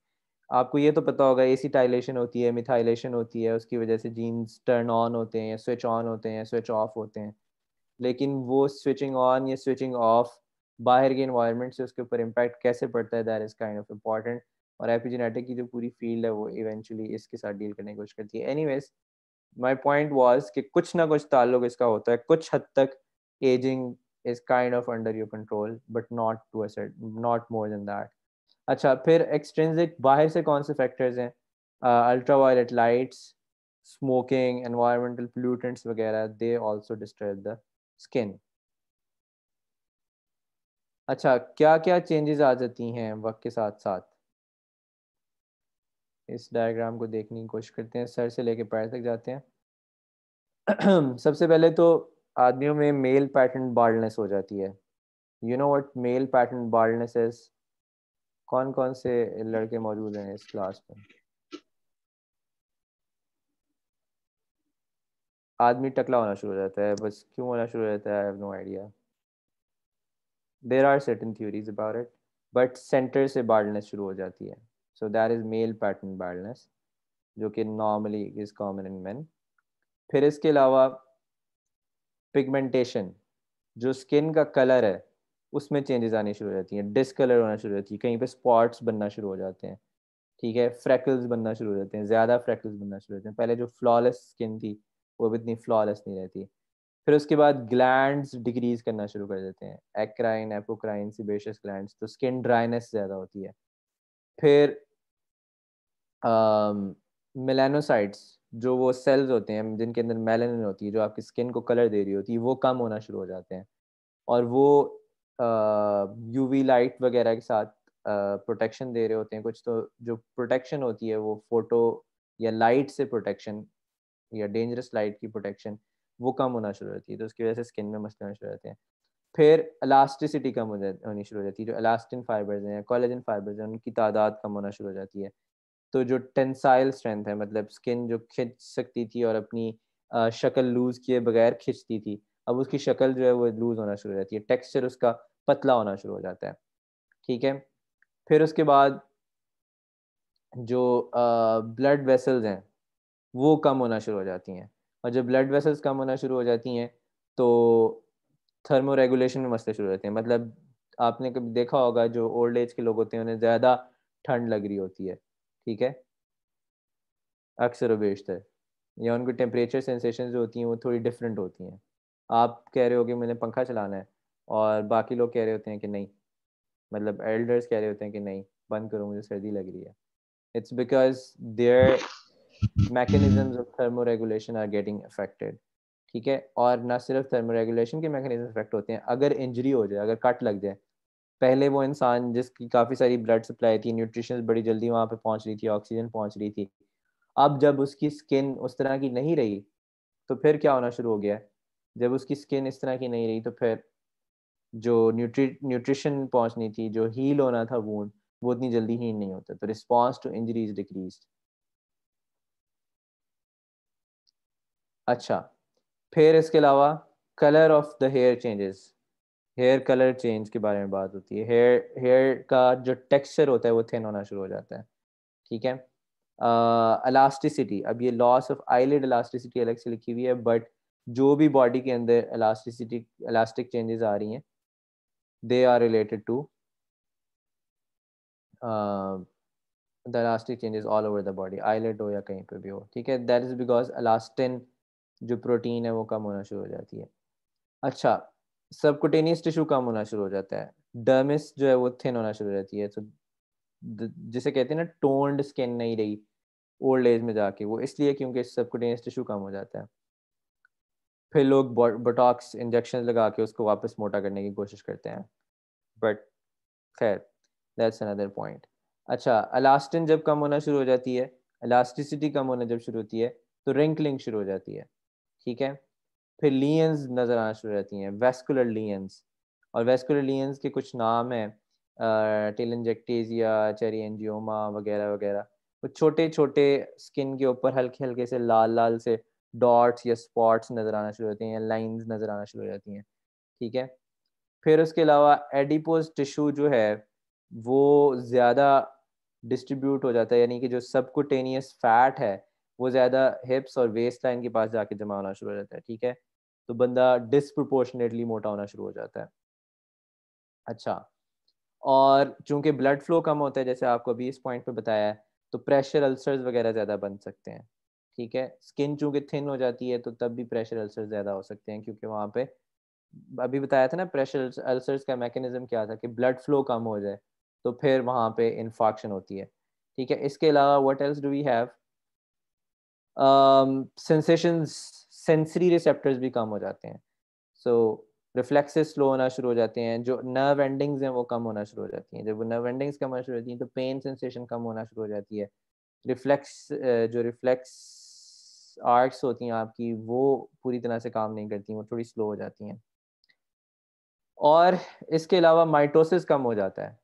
आपको ये तो पता होगा टाइलेशन होती है मिथाइलेशन होती है उसकी वजह से जीन्स टर्न ऑन होते हैं स्विच ऑन होते हैं स्विच ऑफ होते हैं लेकिन वो स्विचिंग ऑन या स्विचिंग ऑफ बाहर के इन्वायरमेंट से उसके ऊपर इम्पैक्ट कैसे पड़ता है that is kind of important और एपिजेनेटिक की जो पूरी फील्ड है वो इवेंचुअली इसके साथ डील करने की कोशिश करती है anyways my point was कि कुछ ना कुछ ताल्लुक इसका होता है कुछ हद तक aging is kind of under your control but not to a not more than that अच्छा फिर एक्सट्रेंसिक बाहर से कौन से फैक्टर्स हैं ultraviolet lights smoking environmental pollutants वगैरह they also disturb the skin अच्छा क्या क्या चेंजेस आ जाती हैं वक्त के साथ साथ इस डायग्राम को देखने की कोशिश करते हैं सर से लेके पैर तक जाते हैं [clears throat] सबसे पहले तो आदमियों में मेल पैटर्न बाल्डनेस हो जाती है you know what male pattern baldness is कौन कौन से लड़के मौजूद हैं इस क्लास में आदमी टकला होना शुरू हो जाता है बस क्यों होना शुरू हो जाता है I have no idea there are certain theories about it but centre से बाल्डनेस शुरू हो जाती है so that is male pattern baldness जो कि normally is common in man फिर इसके अलावा पिगमेंटेशन जो स्किन का कलर है उसमें चेंजेस आने शुरू हो जाती हैं डिसकलर होना शुरू हो जाती है कहीं पे स्पॉट्स बनना शुरू हो जाते हैं ठीक है फ्रैकल्स बनना शुरू हो जाते हैं ज़्यादा फ्रैकल्स बनना शुरू हो जाते हैं पहले जो फ्लॉलेस स्किन थी वो भी इतनी फ्लॉलेस नहीं रहती फिर उसके बाद ग्लैंड डिक्रीज करना शुरू कर देते हैं एक्राइन एपोक्राइन सिबेशियस ग्लैंड तो स्किन ड्राइनेस ज़्यादा होती है फिर मेलानोसाइट्स जो वो सेल्स होते हैं जिनके अंदर मेलानिन होती है जो आपकी स्किन को कलर दे रही होती है वो कम होना शुरू हो जाते हैं और वो यूवी लाइट वगैरह के साथ प्रोटेक्शन दे रहे होते हैं कुछ तो जो प्रोटेक्शन होती है वो फोटो या लाइट से प्रोटेक्शन या डेंजरस लाइट की प्रोटेक्शन वो कम होना शुरू होती है तो उसकी वजह से स्किन में मसले होना शुरू होते हैं फिर अलास्टिसिटी कम हो जाती होनी शुरू हो जाती है जो अलास्टिन फाइबर्स हैं कॉलेजन फाइबर्स हैं उनकी तादाद कम होना शुरू हो जाती है तो जो टेंसाइल स्ट्रेंथ है मतलब स्किन जो खिंच सकती थी और अपनी शक्ल लूज किए बगैर खिंचती थी अब उसकी शक्ल जो है वो लूज होना शुरू हो जाती है टेक्सचर उसका पतला होना शुरू हो जाता है ठीक है फिर उसके बाद जो ब्लड वेसल्स हैं वो कम होना शुरू हो जाती हैं और जब ब्लड वेसल्स कम होना शुरू हो जाती हैं तो थर्मो रेगुलेशन में मसले शुरू हो जाते हैं मतलब आपने कभी देखा होगा जो ओल्ड एज के लोग होते हैं उन्हें ज़्यादा ठंड लग रही होती है ठीक है अक्सर व बेशतर या उनकी टेम्परेचर सेंसेशन जो होती हैं वो थोड़ी डिफरेंट होती हैं आप कह रहे हो कि मैंने पंखा चलाना है और बाकी लोग कह रहे होते हैं कि नहीं मतलब एल्डर्स कह रहे होते हैं कि नहीं बंद करो मुझे सर्दी लग रही है it's because their mechanism of thermoregulation are getting affected ठीक है और ना सिर्फ थर्मो रेगुलेशन के मैकेनिज्म अफेक्ट होते हैं अगर इंजरी हो जाए अगर कट लग जाए पहले वो इंसान जिसकी काफ़ी सारी ब्लड सप्लाई थी न्यूट्रिशन बड़ी जल्दी वहाँ पे पहुँच रही थी ऑक्सीजन पहुँच रही थी अब जब उसकी स्किन उस तरह की नहीं रही तो फिर क्या होना शुरू हो गया जब उसकी स्किन इस तरह की नहीं रही तो फिर जो न्यूट्री न्यूट्रिशन पहुँचनी थी जो हील होना था वून वो इतनी जल्दी हील नहीं होता तो रिस्पॉन्स टू इंजरीज डिक्रीज अच्छा फिर इसके अलावा colour of the hair changes hair colour change के बारे में बात होती है हेयर हेयर का जो टेक्सचर होता है वो थिन होना शुरू हो जाता है ठीक है अलास्टिसिटी uh, अब ये लॉस ऑफ आईलिड इलास्टिसिटी अलग से लिखी हुई है बट जो भी बॉडी के अंदर इलास्टिसिटी इलास्टिक चेंजेस आ रही हैं they are related to the elastic changes all over the body eyelid हो या कहीं पे भी हो ठीक है दैट इज़ बिकॉज अलास्टिन जो प्रोटीन है वो कम होना शुरू हो जाती है अच्छा सबकुटेनियस टिश्यू कम होना शुरू हो जाता है डर्मिस जो है वो थिन होना शुरू हो जाती है तो जिसे कहते हैं ना टोन्ड स्किन नहीं रही ओल्ड एज में जाके वो इसलिए क्योंकि सबकुटेनियस टिश्यू कम हो जाता है फिर लोग बोटॉक्स इंजेक्शन लगा के उसको वापस मोटा करने की कोशिश करते हैं बट खैर दैट्स अनदर पॉइंट अच्छा अलास्टिन जब कम होना शुरू हो जाती है अलास्टिसिटी कम होना जब शुरू होती है तो रिंकलिंग शुरू हो जाती है ठीक है फिर लियंस नज़र आना शुरू रहती हैं वेस्कुलर लियंस और वेस्कुलर लियंस के कुछ नाम हैं इंजेक्टेजिया चेरी एनजियोमा वगैरह वगैरह वो छोटे छोटे स्किन के ऊपर हल्के हल्के से लाल लाल से डॉट्स या स्पॉट्स नज़र आना शुरू होती हैं लाइंस नज़र आना शुरू हो जाती हैं ठीक है फिर उसके अलावा एडिपोज टिश्यू जो है वो ज़्यादा डिस्ट्रीब्यूट हो जाता है यानी कि जो सबकोटेनियस फैट है वो ज़्यादा हिप्स और वेस्ट लाइन के पास जाके जमा होना शुरू हो जाता है ठीक है तो बंदा डिसप्रोपोर्शनेटली मोटा होना शुरू हो जाता है अच्छा और चूंकि ब्लड फ्लो कम होता है जैसे आपको अभी इस पॉइंट पे बताया है तो प्रेशर अल्सर्स वगैरह ज़्यादा बन सकते हैं ठीक है स्किन चूंकि थिन हो जाती है तो तब भी प्रेशर अल्सर्स ज़्यादा हो सकते हैं क्योंकि वहाँ पे अभी बताया था ना प्रेशर अल्सर्स का मैकेनिज्म क्या था कि ब्लड फ्लो कम हो जाए तो फिर वहाँ पे इन्फॉक्शन होती है ठीक है इसके अलावा what else do we have sensations sensory receptors भी कम हो जाते हैं सो रिफ्लेक्सेस स्लो होना शुरू हो जाते हैं जो नर्व एंडिंग्स हैं वो कम होना शुरू हो जाती हैं जब वो नर्व एंडिंग्स कम होना शुरू होती हैं तो पेन सेंसेशन कम होना शुरू हो जाती है रिफ्लेक्स जो रिफ्लेक्स आर्ट्स होती हैं आपकी वो पूरी तरह से काम नहीं करती वो थोड़ी स्लो हो जाती हैं और इसके अलावा माइटोसिस कम हो जाता है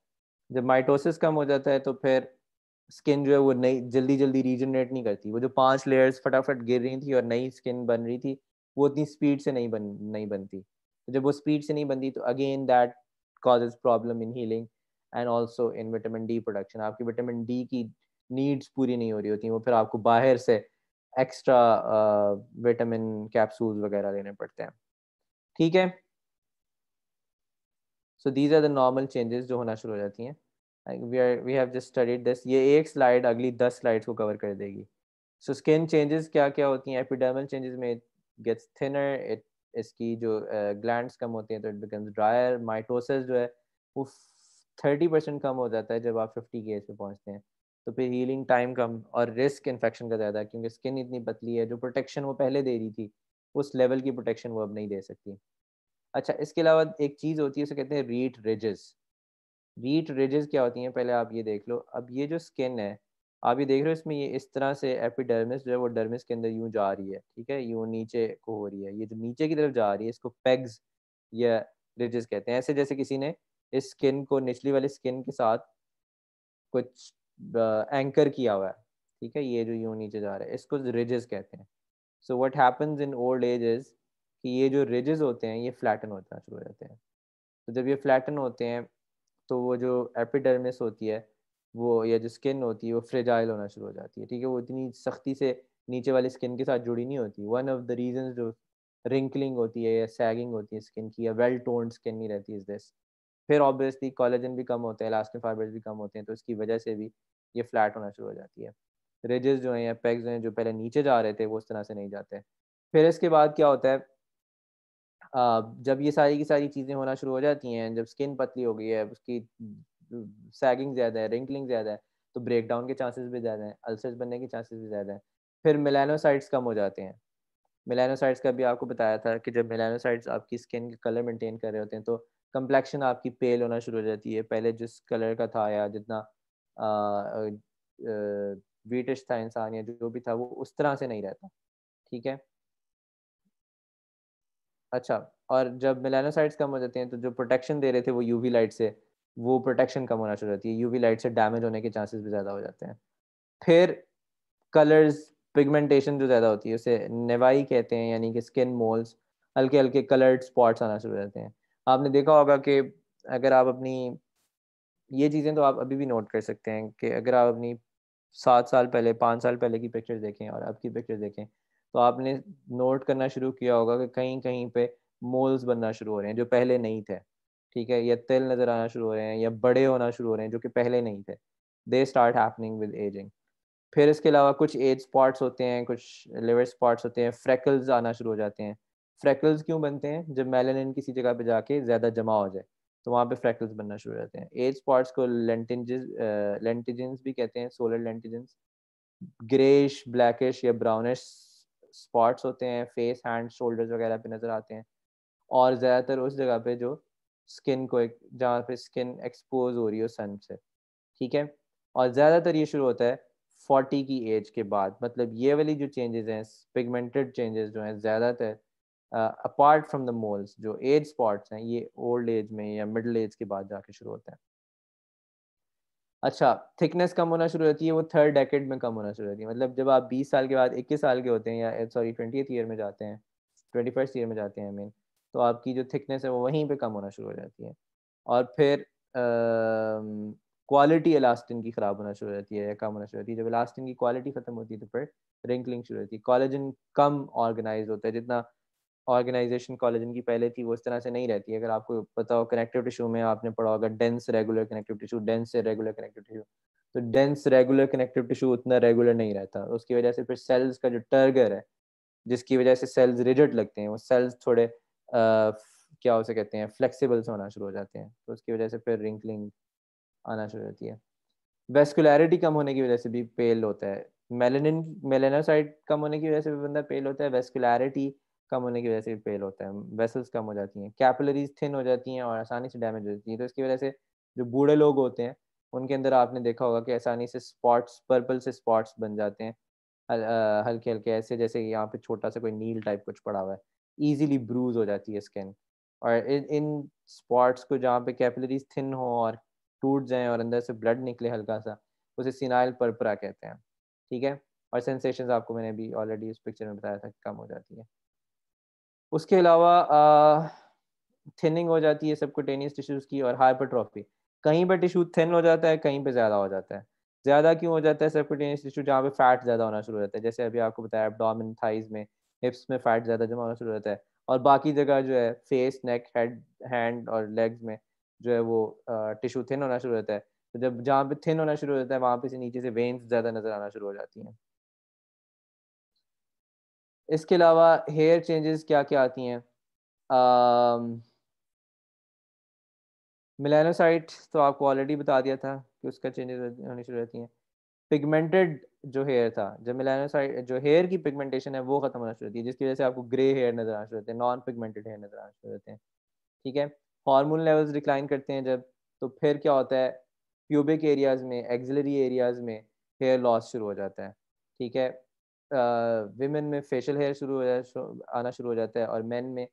जब माइटोसिस कम हो जाता है तो फिर स्किन जो है वो नई जल्दी जल्दी रीजनरेट नहीं करती वो जो पांच लेयर्स फटाफट गिर रही थी और नई स्किन बन रही थी वो उतनी स्पीड से नहीं बन नहीं बनती तो जब वो स्पीड से नहीं बनती तो again that causes problem in healing and also in vitamin D production आपकी विटामिन डी की नीड्स पूरी नहीं हो रही होती वो फिर आपको बाहर से एक्स्ट्रा विटामिन कैप्सूल वगैरह लेने पड़ते हैं ठीक है so these are the normal changes जो होना शुरू हो जाती हैं वी जस्ट स्टडीड दिस अगली दस स्लाइड्स को कवर कर देगी सो स्किन चेंजेस क्या क्या होती हैं एपिडर्मल चेंजेस में गेट्स थिनर इसकी जो uh, कम होती हैं तो इट बिकम्स ड्रायर माइटोसिस जो है वो थर्टी परसेंट कम हो जाता है जब आप फिफ्टी के एज पे पहुँचते हैं तो फिर हीलिंग टाइम कम और रिस्क इन्फेक्शन का ज़्यादा क्योंकि स्किन इतनी पतली है जो प्रोटेक्शन वो पहले दे रही थी उस लेवल की प्रोटेक्शन वो अब नहीं दे सकती अच्छा इसके अलावा एक चीज़ होती है उसे कहते हैं रीट रिजेस रीट रिजेस क्या होती हैं पहले आप ये देख लो अब ये जो स्किन है आप ये देख रहे हो इसमें ये इस तरह से एपिडर्मिस जो है वो डर्मिस के अंदर यूं जा रही है ठीक है यूं नीचे को हो रही है ये जो नीचे की तरफ जा रही है इसको पेग्स या रिजेस कहते हैं ऐसे जैसे किसी ने इस स्किन को निचली वाली स्किन के साथ कुछ एंकर किया हुआ है ठीक है ये जो यूं नीचे जा रहा है इसको रिजेस कहते हैं so what happens in old age is कि ये जो रिजेस होते हैं ये फ्लैटन होता शुरू हो जाते हैं तो जब ये फ्लैटन होते हैं तो वो जो एपिडर्मिस होती है वो या जो स्किन होती है वो फ्रेजाइल होना शुरू हो जाती है ठीक है वो इतनी सख्ती से नीचे वाली स्किन के साथ जुड़ी नहीं होती वन ऑफ द रीजन जो रिंकलिंग होती है या सैगिंग होती है स्किन की या वेल टोन्ड स्किन नहीं रहती इस दिस फिर ऑब्वियसली कॉलेजन भी कम होते हैं इलास्टिन फाइबर्स भी कम होते हैं तो इसकी वजह से भी ये फ्लैट होना शुरू हो जाती है रिजेस जो हैं या जो हैं जो पहले नीचे जा रहे थे वो उस तरह से नहीं जाते फिर इसके बाद क्या होता है जब ये सारी की सारी चीज़ें होना शुरू हो जाती हैं जब स्किन पतली हो गई है उसकी सैगिंग ज़्यादा है रिंकलिंग ज़्यादा है तो ब्रेक डाउन के चांसेस भी ज़्यादा हैं अल्सर्स बनने के चांसेस भी ज़्यादा हैं फिर मिलानोसाइड्स कम हो जाते हैं मिलानोसाइड्स का भी आपको बताया था कि जब मिलानोसाइड्स आपकी स्किन के कलर मेंटेन कर रहे होते हैं तो कम्प्लेक्शन आपकी पेल होना शुरू हो जाती है पहले जिस कलर का था या जितना वीटिश था इंसान या जो भी था वो उस तरह से नहीं रहता ठीक है अच्छा और जब मिलानोसाइट्स कम हो जाते हैं तो जो प्रोटेक्शन दे रहे थे वो यूवी लाइट से वो प्रोटेक्शन कम होना शुरू होती है यूवी लाइट से डैमेज होने के चांसेस भी ज़्यादा हो जाते हैं फिर कलर्स पिगमेंटेशन जो ज़्यादा होती है उसे नेवाई कहते हैं यानी कि स्किन मोल्स हल्के हल्के कलर्ड स्पॉट्स आना शुरू हो जाते हैं आपने देखा होगा कि अगर आप अपनी ये चीज़ें तो आप अभी भी नोट कर सकते हैं कि अगर आप अपनी सात साल पहले पाँच साल पहले की पिक्चर देखें और अब की पिक्चर देखें तो आपने नोट करना शुरू किया होगा कि कहीं कहीं पे मोल्स बनना शुरू हो रहे हैं जो पहले नहीं थे ठीक है या तिल नज़र आना शुरू हो रहे हैं या बड़े होना शुरू हो रहे हैं जो कि पहले नहीं थे they start happening with aging फिर इसके अलावा कुछ एज स्पॉट्स होते हैं कुछ लिवर स्पॉट्स होते हैं फ्रैकल्स आना शुरू हो जाते हैं फ्रैकल्स क्यों बनते हैं जब मेलानिन किसी जगह पे जाके ज़्यादा जमा हो जाए तो वहाँ पे फ्रैकल्स बनना शुरू हो जाते हैं एज स्पॉट्स को लेंटिजेस लेंटिजेंस uh, भी कहते हैं सोलर लेंटिजेंस ग्रेश ब्लैकिश या ब्राउनिश स्पॉट्स होते हैं फेस हैंड शोल्डर वगैरह पे नज़र आते हैं और ज़्यादातर उस जगह पे जो स्किन को एक जहाँ पे स्किन एक्सपोज हो रही हो सन से ठीक है और ज़्यादातर ये शुरू होता है फोर्टी की एज के बाद मतलब ये वाली जो चेंजेस हैं पिगमेंटेड चेंजेस जो हैं ज़्यादातर अपार्ट फ्रॉम द मोल्स जो एज स्पॉट्स हैं ये ओल्ड एज में या मिडल एज के बाद जाके शुरू होते हैं अच्छा थिकनेस कम होना शुरू होती है वो थर्ड डेकेड में कम होना शुरू होती है मतलब जब आप 20 साल के बाद 21 साल के होते हैं या सॉरी ट्वेंटी ईयर में जाते हैं ट्वेंटी फर्स्ट ईयर में जाते हैं आई मीन तो आपकी जो थिकनेस है वो वहीं पे कम होना शुरू हो जाती है और फिर क्वालिटी इलास्टिन की ख़राब होना शुरू हो जाती है या कम होना शुरू होती है जब इलास्टिन की क्वालिटी ख़त्म होती है तो फिर रिंकलिंग शुरू होती है कॉलेजन कम ऑर्गेनाइज होता है जितना ऑर्गेनाइजेशन कॉलेज की पहले थी वो इस तरह से नहीं रहती अगर आपको पता हो कनेक्टिव टिश्यू में आपने पढ़ा होगा dense regular connective tissue dense से रेगुलर कनेक्टिव टिश्यू तो डेंस रेगुलर कनेक्टिव टिश्यू उतना रेगुलर नहीं रहता उसकी वजह से फिर सेल्स का जो टर्गर है जिसकी वजह से सेल्स रिजिड लगते हैं वो सेल्स थोड़े आ, क्या उसे कहते हैं फ्लेक्सिबल्स होना शुरू हो जाते हैं तो उसकी वजह से फिर रिंकलिंग आना शुरू होती है वेस्कुलरिटी कम होने की वजह से भी पेल होता है मेलेनिन मेलेनोसाइट कम होने की वजह से भी बंदा पेल होता है वेस्कुलरिटी कम होने की वजह से फेल होता है वेसल्स कम हो जाती हैं कैपलरीज थिन हो जाती हैं और आसानी से डैमेज हो जाती हैं तो इसकी वजह से जो बूढ़े लोग होते हैं उनके अंदर आपने देखा होगा कि आसानी से स्पॉट्स पर्पल से स्पॉट्स बन जाते हैं हल्के हल्के ऐसे जैसे यहाँ पे छोटा सा कोई नील टाइप कुछ पड़ा हुआ है ईजिली ब्रूज हो जाती है स्किन और इन स्पॉट्स को जहाँ पे कैपलरीज थिन हो और टूट जाएँ और अंदर से ब्लड निकले हल्का सा उसे सिनाइल परपरा कहते हैं ठीक है और सेंसेशंस आपको मैंने अभी ऑलरेडी उस पिक्चर में बताया था कम हो जाती है उसके अलावा थिनिंग हो जाती है सबकुटेनियस टिश्यूज की और हाइपरट्रॉफी कहीं पर टिश्यू थिन हो जाता है कहीं पर ज़्यादा हो जाता है ज़्यादा क्यों हो जाता है सबकुटेनियस टिश्यू जहाँ पे फैट ज़्यादा होना शुरू हो जाता है जैसे अभी आपको बताया डॉमिन थाइज में हिप्स में फैट ज़्यादा जमा होना शुरू हो जाता है और बाकी जगह जो है फेस नेक हेड हैंड और लेग्स में जो है वो टिश्यू थिन होना शुरू होता है तो जब जहाँ पे थिन होना शुरू हो जाता है वहाँ पे से नीचे से वेन्स ज़्यादा नज़र आना शुरू हो जाती हैं इसके अलावा हेयर चेंजेस क्या क्या आती हैं मिलानोसाइट तो आपको ऑलरेडी बता दिया था कि उसका चेंजेस होनी शुरू रहती हैं पिगमेंटेड जो हेयर था जब मिलानोसाइट जो हेयर की पिगमेंटेशन है वो ख़त्म होना शुरू होती है जिसकी वजह से आपको ग्रे हेयर नज़र आना शुरू होते हैं नॉन पिगमेंटेड हेयर नज़र आना शुरू होते हैं ठीक है हॉर्मोन लेवल्स डिक्लाइन करते हैं जब तो फिर क्या होता है प्यूबिक एरियाज़ में एक्जिलरी एरियाज़ में हेयर लॉस शुरू हो जाता है ठीक है विमेन में फेशियल हेयर शुरू हो जाए आना शुरू हो जाता है और मेन में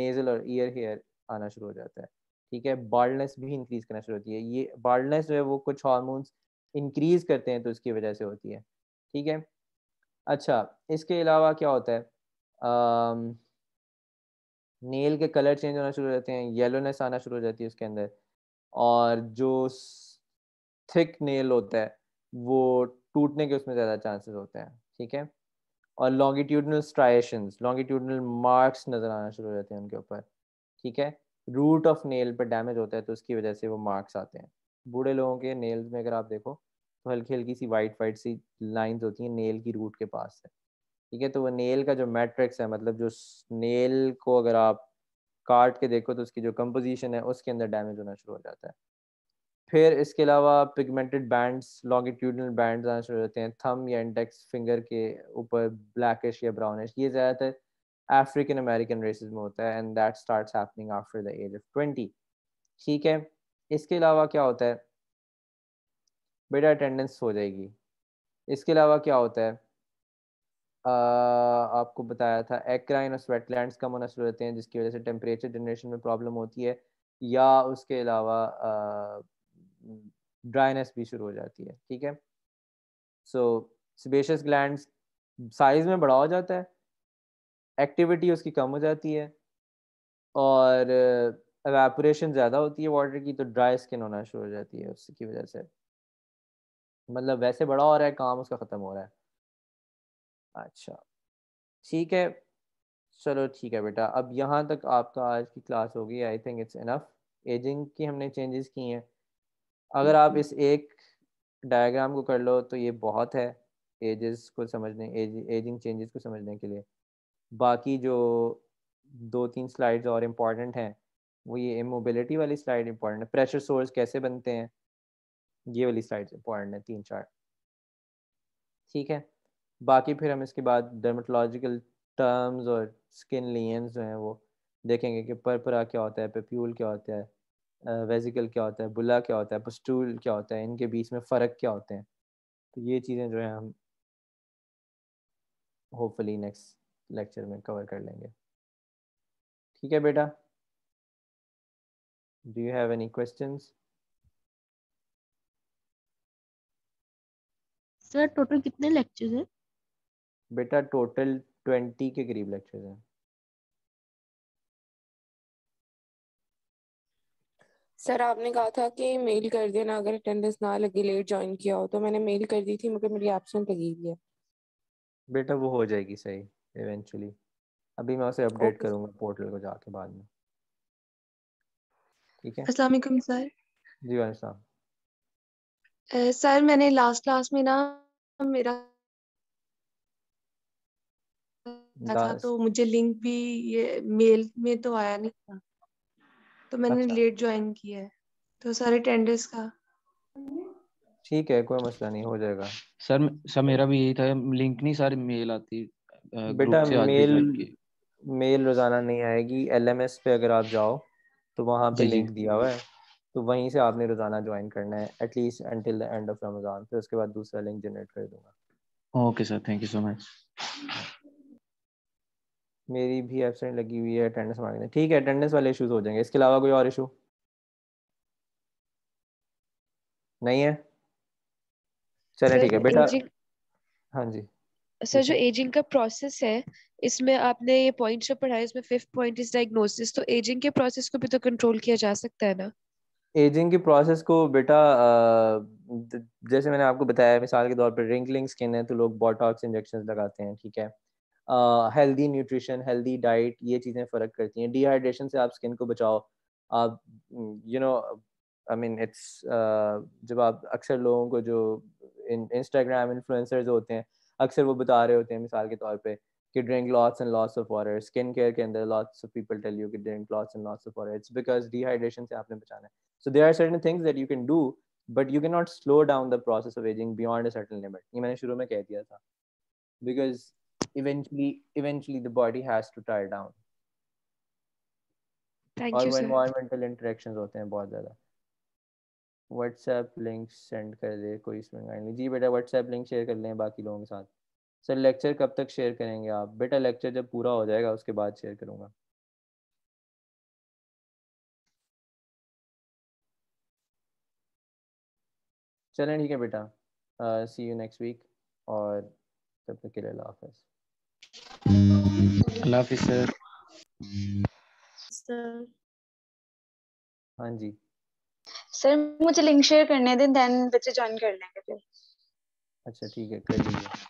नेजल और ईयर हेयर आना शुरू हो जाता है ठीक है बाल्डनेस भी इंक्रीज करना शुरू होती है ये बाल्डनेस जो है वो कुछ हॉर्मोन्स इंक्रीज करते हैं तो उसकी वजह से होती है ठीक है अच्छा इसके अलावा क्या होता है आम, नेल के कलर चेंज होना शुरू हो जाते हैं येलोनेस आना शुरू हो जाती है उसके अंदर और जो थिक नेल होता है वो टूटने के उसमें ज़्यादा चांसेस होते हैं ठीक है और लॉन्गिट्यूडनल स्ट्राइशंस लॉन्गिट्यूडनल मार्क्स नज़र आना शुरू हो जाते हैं उनके ऊपर ठीक है रूट ऑफ नेल पर डैमेज होता है तो उसकी वजह से वो मार्क्स आते हैं बूढ़े लोगों के नेल्स में अगर आप देखो तो हल्की हल्की सी वाइट वाइट सी लाइंस होती हैं नेल की रूट के पास से ठीक है तो वो नेल का जो मैट्रिक्स है मतलब जो नेल को अगर आप काट के देखो तो उसकी जो कंपोजिशन है उसके अंदर डैमेज होना शुरू हो जाता है फिर इसके अलावा पिगमेंटेड बैंड्स लॉन्गिट्यूडनल बैंड्स आना शुरू हो जाते हैं थम या इंडेक्स फिंगर के ऊपर ब्लैकिश या ब्राउनिश ये ज़्यादातर अफ्रीकन अमेरिकन रेसिस में होता है and that starts happening after the age of twenty ठीक है इसके अलावा क्या होता है बेटा अटेंडेंस हो जाएगी इसके अलावा क्या होता है uh, आपको बताया था एक्राइन और स्वेटलैंड्स कम होना शुरू होते हैं जिसकी वजह से टेम्परेचर जनरेशन में प्रॉब्लम होती है या उसके अलावा uh, ड्राइनेस भी शुरू हो जाती है ठीक है सो सिबेशियस ग्लैंड साइज में बड़ा हो जाता है एक्टिविटी उसकी कम हो जाती है और एवेपोरेशन uh, ज़्यादा होती है वाटर की तो ड्राई स्किन होना शुरू हो जाती है उसकी वजह से मतलब वैसे बड़ा हो रहा है काम उसका ख़त्म हो रहा है अच्छा ठीक है चलो ठीक है बेटा अब यहाँ तक आपका आज की क्लास होगी I think it's enough aging की हमने चेंजेस की हैं अगर आप इस एक डायग्राम को कर लो तो ये बहुत है एजेस को समझने एज, एजिंग चेंजेस को समझने के लिए बाकी जो दो तीन स्लाइड्स और इम्पॉर्टेंट हैं वो ये इमोबिलिटी वाली स्लाइड इम्पॉर्टेंट है प्रेशर सोर्स कैसे बनते हैं ये वाली स्लाइड्स इम्पॉर्टेंट है तीन चार ठीक है बाकी फिर हम इसके बाद डर्मेटोलॉजिकल टर्म्स और स्किन लियंस जो हैं वो देखेंगे कि परपरा क्या होता है पेप्यूल क्या होता है वेजिकल क्या होता है बुला क्या होता है पस्टूल क्या होता है इनके बीच में फ़र्क क्या होते हैं तो ये चीज़ें जो है हम होपफुली नेक्स्ट लेक्चर में कवर कर लेंगे ठीक है बेटा do you have any question sir total कितने लेक्चर्स हैं बेटा टोटल ट्वेंटी के करीब लेक्चर्स हैं सर आपने कहा था कि मेल कर देना अगर अटेंडेंस ना लगे लेट ज्वाइन किया हो तो मैंने मेल कर दी थी मगर मेरी एब्सेंट लगी हुई है बेटा वो हो जाएगी सही इवेंचुअली अभी मैं उसे अपडेट okay. करूंगा पोर्टल को जाके बाद में ठीक है अस्सलाम वालेकुम सर जी वाले साहब सर मैंने लास्ट क्लास में ना मेरा था तो मुझे लिंक भी ये मेल में तो आया नहीं था तो मैंने अच्छा। लेट ज्वाइन किया है तो सारे टेंडर्स का ठीक है कोई मसला नहीं हो जाएगा सर सर मेरा भी यही था लिंक नहीं सारे मेल आती बेटा मेल मेल रोजाना नहीं आएगी एलएमएस पे अगर आप जाओ तो वहां पे लिंक दिया हुआ है तो वहीं से आपने रोजाना ज्वाइन करना है at least until the end of Ramzan फिर उसके बाद दूसरा लिंक जनरेट कर दूंगा okay sir thank you so much मेरी भी एबसेंट लगी हुई है अटेंडेंस मांगने ठीक है अटेंडेंस वाले इश्यूज हो जाएंगे इसके अलावा कोई और इशू नहीं है चले ठीक है बेटा हाँ जी सर जो एजिंग का प्रोसेस है इसमें आपने ये पॉइंट जो पढ़ाया इसमें फिफ्थ पॉइंट इज डायग्नोसिस तो एजिंग के प्रोसेस को भी तो कंट्रोल किया जा सकता है ना एजिंग के प्रोसेस को बेटा जैसे मैंने आपको बताया मिसाल के तौर पर रिंकलिंग स्किन है तो लोग बॉटॉक्स इंजेक्शन लगाते हैं ठीक है हेल्दी न्यूट्रिशन हेल्दी डाइट ये चीज़ें फ़र्क करती हैं डिहाइड्रेशन से आप स्किन को बचाओ आप you know I mean it's जब आप अक्सर लोगों को जो इंस्टाग्राम इन्फ्लुएंसर्स होते हैं अक्सर वो बता रहे होते हैं मिसाल के तौर पे कि drink lots and lots of water skin care के अंदर lots of people tell you कि drink lots and lots of water it's because dehydration से आपने बचाना है so there are certain things that you can do but you can not slow down the process of aging beyond a certain limit ये मैंने शुरू में कह दिया था because eventually eventually the body has to tire down Thank और वो environmental interactions होते हैं बहुत ज़्यादा व्हाट्सएप लिंक सेंड कर दे कोई इसमें नहीं जी बेटा व्हाट्सएप लिंक शेयर कर लें बाकी लोगों के साथ सर लेक्चर कब तक शेयर करेंगे आप बेटा लेक्चर जब पूरा हो जाएगा उसके बाद शेयर करूँगा चलें ठीक है बेटा सी यू नेक्स्ट वीक और तब तक के लिए अल्लाह हाफ़ अल्लाह हाफिज सर हाँ जी सर मुझे लिंक शेयर करने दें देन बच्चे ज्वाइन कर लेंगे फिर अच्छा ठीक है कर लीजिए